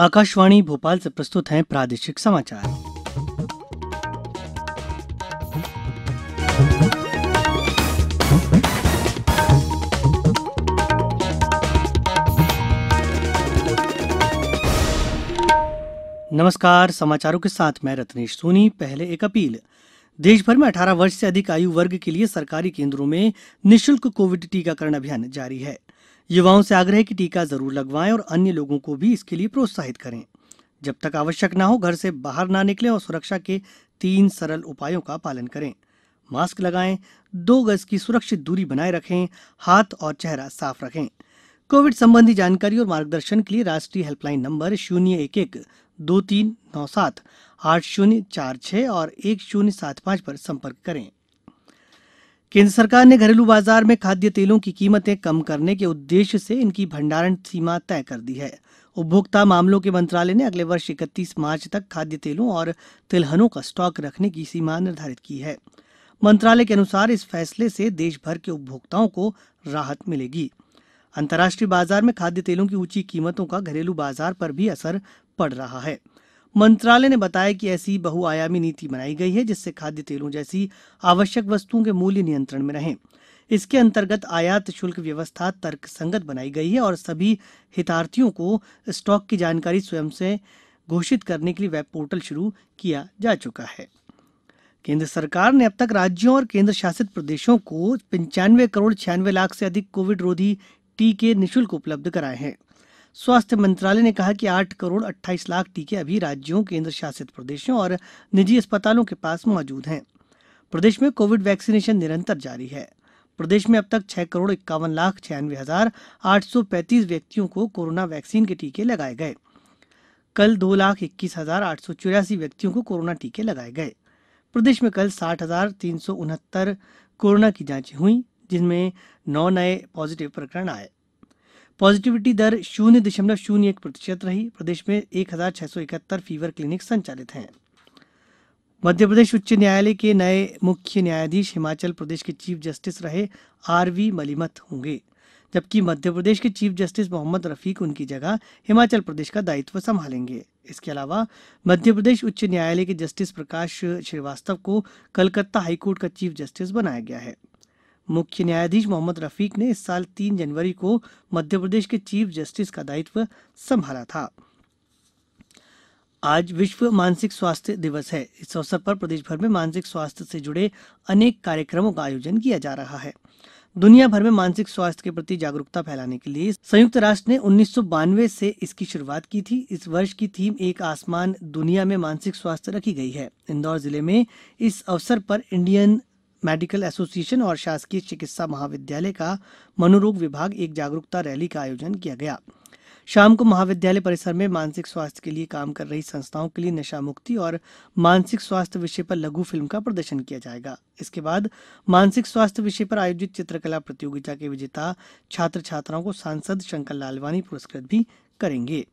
आकाशवाणी भोपाल से प्रस्तुत है प्रादेशिक समाचार नमस्कार समाचारों के साथ मैं रत्नेश सोनी पहले एक अपील देश भर में 18 वर्ष से अधिक आयु वर्ग के लिए सरकारी केंद्रों में निशुल्क कोविड टीकाकरण अभियान जारी है युवाओं से आग्रह कि टीका जरूर लगवाएं और अन्य लोगों को भी इसके लिए प्रोत्साहित करें जब तक आवश्यक ना हो घर से बाहर ना निकलें और सुरक्षा के तीन सरल उपायों का पालन करें मास्क लगाएं दो गज की सुरक्षित दूरी बनाए रखें हाथ और चेहरा साफ रखें कोविड संबंधी जानकारी और मार्गदर्शन के लिए राष्ट्रीय हेल्पलाइन नंबर शून्य एक एक दो तीन नौ सात आठ शून्य चार छः और एक शून्य सात पाँच पर संपर्क करें केंद्र सरकार ने घरेलू बाजार में खाद्य तेलों की कीमतें कम करने के उद्देश्य से इनकी भंडारण सीमा तय कर दी है उपभोक्ता मामलों के मंत्रालय ने अगले वर्ष इकतीस मार्च तक खाद्य तेलों और तिलहनों का स्टॉक रखने की सीमा निर्धारित की है मंत्रालय के अनुसार इस फैसले से देश भर के उपभोक्ताओं को राहत मिलेगी अंतर्राष्ट्रीय बाजार में खाद्य तेलों की ऊंची कीमतों का घरेलू बाजार पर भी असर पड़ रहा है मंत्रालय ने बताया कि ऐसी बहुआयामी नीति बनाई गई है जिससे खाद्य तेलों जैसी आवश्यक वस्तुओं के मूल्य नियंत्रण में रहें इसके अंतर्गत आयात शुल्क व्यवस्था तर्कसंगत बनाई गई है और सभी हितार्थियों को स्टॉक की जानकारी स्वयं से घोषित करने के लिए वेब पोर्टल शुरू किया जा चुका है केंद्र सरकार ने अब तक राज्यों और केंद्र शासित प्रदेशों को पंचानवे करोड़ छियानवे लाख से अधिक कोविड रोधी टीके निशुल्क उपलब्ध कराए हैं स्वास्थ्य मंत्रालय ने कहा कि आठ करोड़ अट्ठाईस लाख टीके अभी राज्यों केन्द्र शासित प्रदेशों और निजी अस्पतालों के पास मौजूद हैं प्रदेश में कोविड वैक्सीनेशन निरंतर जारी है प्रदेश में अब तक छह करोड़ इक्यावन लाख छियानवे हजार आठ सौ पैंतीस व्यक्तियों को कोरोना वैक्सीन के टीके लगाए गए कल दो लाख इक्कीस हजार आठ सौ चौरासी व्यक्तियों को कोरोना टीके लगाए गए प्रदेश में कल साठ हजार तीन सौ उनहत्तर कोरोना की जांच हुई जिनमें नौ नए पॉजिटिव प्रकरण आए पॉजिटिविटी दर शून्य दशमलव शून्य एक प्रतिशत रही प्रदेश में एक हजार छह सौ इकहत्तर फीवर क्लिनिक संचालित हैं मध्य प्रदेश उच्च न्यायालय के नए मुख्य न्यायाधीश हिमाचल प्रदेश के चीफ जस्टिस रहे आर वी मलिमत होंगे जबकि मध्य प्रदेश के चीफ जस्टिस मोहम्मद रफीक उनकी जगह हिमाचल प्रदेश का दायित्व संभालेंगे इसके अलावा मध्य प्रदेश उच्च न्यायालय के जस्टिस प्रकाश श्रीवास्तव को कलकत्ता हाईकोर्ट का चीफ जस्टिस बनाया गया है मुख्य न्यायाधीश मोहम्मद रफीक ने इस साल तीन जनवरी को मध्यप्रदेश के चीफ जस्टिस का दायित्व संभाला था आज विश्व मानसिक स्वास्थ्य दिवस है इस अवसर पर प्रदेश भर में मानसिक स्वास्थ्य से जुड़े अनेक कार्यक्रमों का आयोजन किया जा रहा है दुनिया भर में मानसिक स्वास्थ्य के प्रति जागरूकता फैलाने के लिए संयुक्त राष्ट्र ने उन्नीस से इसकी शुरुआत की थी इस वर्ष की थीम एक आसमान दुनिया में मानसिक स्वास्थ्य रखी गई है इंदौर जिले में इस अवसर पर इंडियन मेडिकल एसोसिएशन और शासकीय चिकित्सा महाविद्यालय का मनोरोग विभाग एक जागरूकता रैली का आयोजन किया गया शाम को महाविद्यालय परिसर में मानसिक स्वास्थ्य के लिए काम कर रही संस्थाओं के लिए नशा मुक्ति और मानसिक स्वास्थ्य विषय पर लघु फिल्म का प्रदर्शन किया जाएगा इसके बाद मानसिक स्वास्थ्य विषय पर आयोजित चित्रकला प्रतियोगिता के विजेता छात्र छात्राओं को सांसद शंकर लालवानी पुरस्कृत भी करेंगे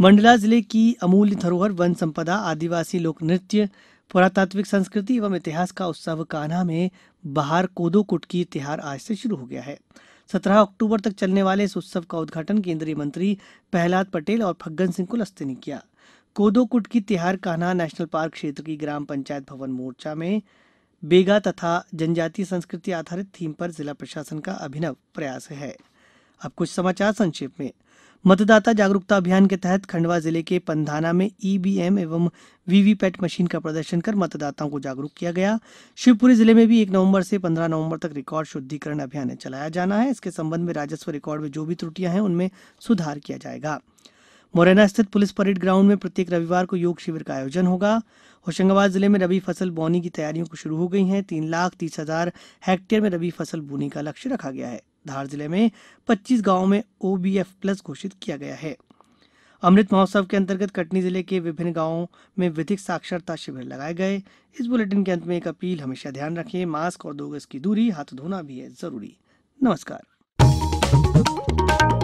मंडला जिले की अमूल्य धरोहर वन संपदा आदिवासी लोक नृत्य पुरातात्विक संस्कृति एवं इतिहास का उत्सव कान्हा में बहार कोदो कुटकी तिहार आज से शुरू हो गया है सत्रह अक्टूबर तक चलने वाले इस उत्सव का उद्घाटन केंद्रीय मंत्री प्रहलाद पटेल और फग्गन सिंह कुलस्ते ने किया कोदो कुटकी तिहार कान्हा नेशनल पार्क क्षेत्र की ग्राम पंचायत भवन मोर्चा में बेगा तथा जनजातीय संस्कृति आधारित थीम पर जिला प्रशासन का अभिनव प्रयास है अब कुछ समाचार संक्षेप में मतदाता जागरूकता अभियान के तहत खंडवा जिले के पंधाना में ईवीएम e एवं वीवीपैट मशीन का प्रदर्शन कर मतदाताओं को जागरूक किया गया शिवपुरी जिले में भी एक नवंबर से पंद्रह नवंबर तक रिकॉर्ड शुद्धिकरण अभियान चलाया जाना है इसके संबंध में राजस्व रिकॉर्ड में जो भी त्रुटियां हैं उनमें सुधार किया जाएगा मुरैना स्थित पुलिस परेड ग्राउंड में प्रत्येक रविवार को योग शिविर का आयोजन होगा होशंगाबाद जिले में रबी फसल बोनी की तैयारियों को शुरू हो गई है तीन लाख तीस हजार हेक्टेयर में रबी फसल बोनी का लक्ष्य रखा गया है धार जिले में 25 गांवों में ओबीएफ प्लस घोषित किया गया है अमृत महोत्सव के अंतर्गत कटनी जिले के विभिन्न गांवों में विधिक साक्षरता शिविर लगाए गए इस बुलेटिन के अंत में एक अपील हमेशा ध्यान रखें मास्क और दो गज की दूरी हाथ धोना भी है जरूरी नमस्कार